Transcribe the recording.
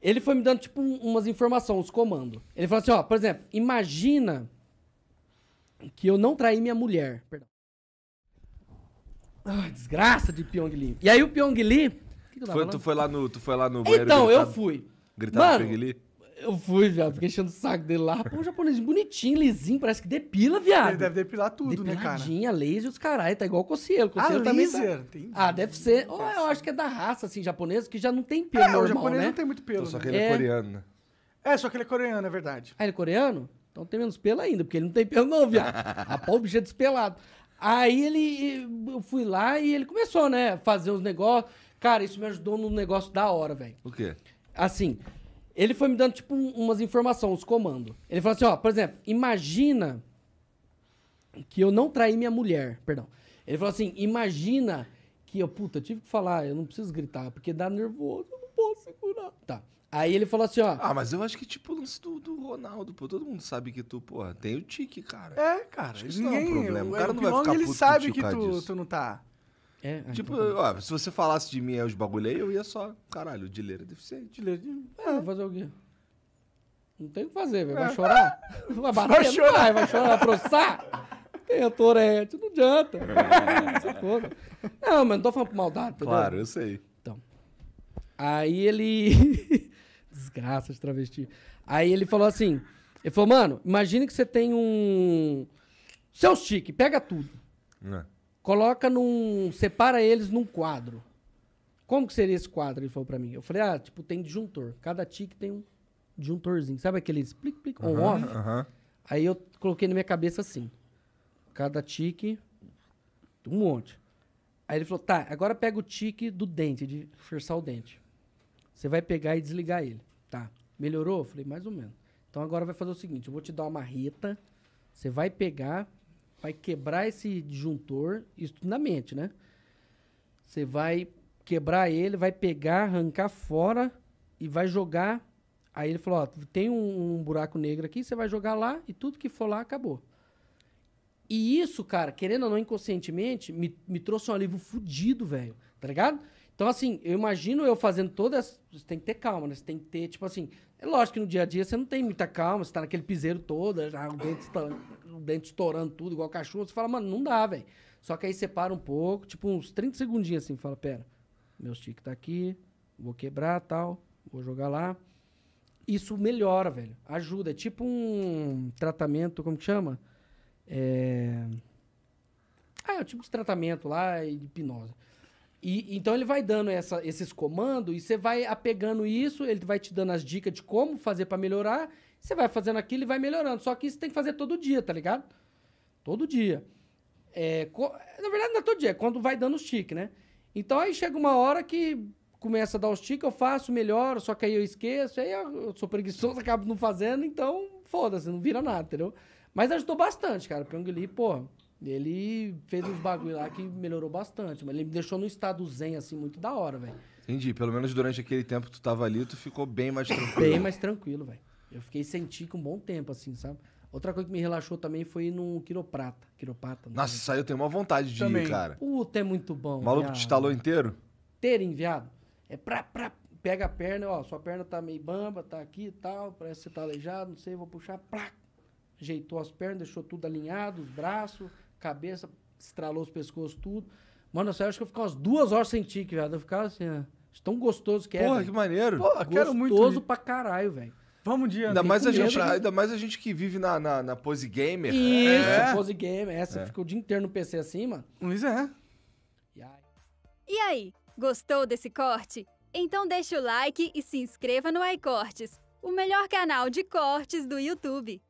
Ele foi me dando, tipo, umas informações, uns comandos. Ele falou assim, ó, por exemplo, imagina que eu não traí minha mulher. Perdão. Ah, desgraça de Pyong Lee. E aí o Pyong Lee... Que que foi, tu, foi lá no, tu foi lá no Então, eu fui. Gritar Mano, Pyong Lee? Eu fui, viado. Fiquei enchendo o saco dele lá. Pô, um japonês bonitinho, lisinho, parece que depila, viado. Ele deve depilar tudo, né, cara? Depiladinha, laser, os caras. Tá igual o Cossielo. Ah, Cossielo também Tá... Ah, deve ser. Ou eu acho que é da raça, assim, japonesa, que já não tem pelo é, normal, o japonês né? não tem muito pelo. Então, só né? que ele é, é coreano, né? É, só que ele é coreano, é verdade. Ah, ele é coreano? Então tem menos pelo ainda, porque ele não tem pelo não, viado. a pau, o bicho é despelado. Aí ele... Eu fui lá e ele começou, né, fazer os negócios. Cara, isso me ajudou num negócio da hora, velho. O quê? Assim... Ele foi me dando, tipo, umas informações, uns comandos. Ele falou assim, ó, por exemplo, imagina que eu não traí minha mulher, perdão. Ele falou assim, imagina que eu, puta, eu tive que falar, eu não preciso gritar, porque dá nervoso, eu não posso segurar. Tá. Aí ele falou assim, ó. Ah, mas eu acho que tipo o lance do, do Ronaldo, pô. Todo mundo sabe que tu, pô, tem o tique, cara. É, cara. Acho que isso ninguém, não é um problema. O, o cara não vai ficar ele puto sabe que tu, tu não tá. É, tipo, ó, se você falasse de mim aí os bagulho aí, eu ia só, caralho, de ler é deficiente. De ler, de... É, ah, fazer o quê? Não tem o que fazer, velho. É. Vai chorar? Vai bater? Vai chorar, vai, chorar, processar? Tem atorete, não adianta. Não, não, mas não tô falando por maldade, entendeu? Claro, eu sei. Então. Aí ele. Desgraça de travesti. Aí ele falou assim: ele falou, mano, imagine que você tem um. Seu chique, pega tudo. Não. É coloca num. separa eles num quadro. Como que seria esse quadro? Ele falou pra mim. Eu falei, ah, tipo, tem disjuntor. Cada tique tem um disjuntorzinho. Sabe aqueles plic, plic, on, off? Aí eu coloquei na minha cabeça assim. Cada tique, um monte. Aí ele falou, tá, agora pega o tique do dente, de forçar o dente. Você vai pegar e desligar ele. Tá. Melhorou? Eu falei, mais ou menos. Então agora vai fazer o seguinte, eu vou te dar uma marreta, você vai pegar vai quebrar esse disjuntor, isso tudo na mente, né? Você vai quebrar ele, vai pegar, arrancar fora e vai jogar. Aí ele falou: ó, tem um, um buraco negro aqui, você vai jogar lá e tudo que for lá acabou. E isso, cara, querendo ou não inconscientemente, me, me trouxe um alívio fudido, velho. Tá ligado? Então, assim, eu imagino eu fazendo todas. Você tem que ter calma, né? Você tem que ter, tipo assim. É lógico que no dia a dia você não tem muita calma, você tá naquele piseiro todo, né, já, o dente está dente estourando tudo, igual cachorro, você fala, mano, não dá, velho. Só que aí você para um pouco, tipo uns 30 segundinhos assim, fala, pera, meu stick tá aqui, vou quebrar tal, vou jogar lá. Isso melhora, velho. Ajuda. É tipo um tratamento, como que chama? É... Ah, é o tipo de tratamento lá, é hipnose. E, então ele vai dando essa, esses comandos e você vai apegando isso, ele vai te dando as dicas de como fazer para melhorar, você vai fazendo aquilo e vai melhorando. Só que isso tem que fazer todo dia, tá ligado? Todo dia. É, co... na verdade, não é todo dia, é quando vai dando os tiques, né? Então aí chega uma hora que começa a dar os tiques, eu faço, melhoro, só que aí eu esqueço, aí eu, sou preguiçoso, acabo não fazendo, então foda-se, não vira nada, entendeu? Mas ajudou bastante, cara. Pyong Lee, porra. Ele fez uns bagulho lá que melhorou bastante, mas ele me deixou num estado zen, assim, muito da hora, velho. Entendi. Pelo menos durante aquele tempo que tu tava ali, tu ficou bem mais tranquilo. Bem mais tranquilo, velho. Eu fiquei sentindo um bom tempo, assim, sabe? Outra coisa que me relaxou também foi no quiroprata. Quiroprata. Nossa, saiu aí eu tenho uma vontade de também. ir, cara. Puta, é muito bom. O maluco viado. te estalou inteiro? Ter enviado. É pra, pra. Pega a perna, ó, sua perna tá meio bamba, tá aqui e tal, parece que você tá aleijado, não sei, vou puxar, pra, Ajeitou as pernas, deixou tudo alinhado, os braços cabeça, estralou os pescoços, tudo. Mano, eu acho que eu ficava umas duas horas sem tique, velho. Eu ficava assim, né? Tão gostoso que é. Porra, que maneiro. Porra, gostoso quero muito. Gostoso pra caralho, velho. Vamos um dia. Ainda mais, a gente, né? ainda mais a gente que vive na, na, na pose gamer. Isso, é. pose gamer. Essa é. fica o dia inteiro no PC assim, mano. Pois é. E aí, gostou desse corte? Então deixa o like e se inscreva no iCortes, o melhor canal de cortes do YouTube.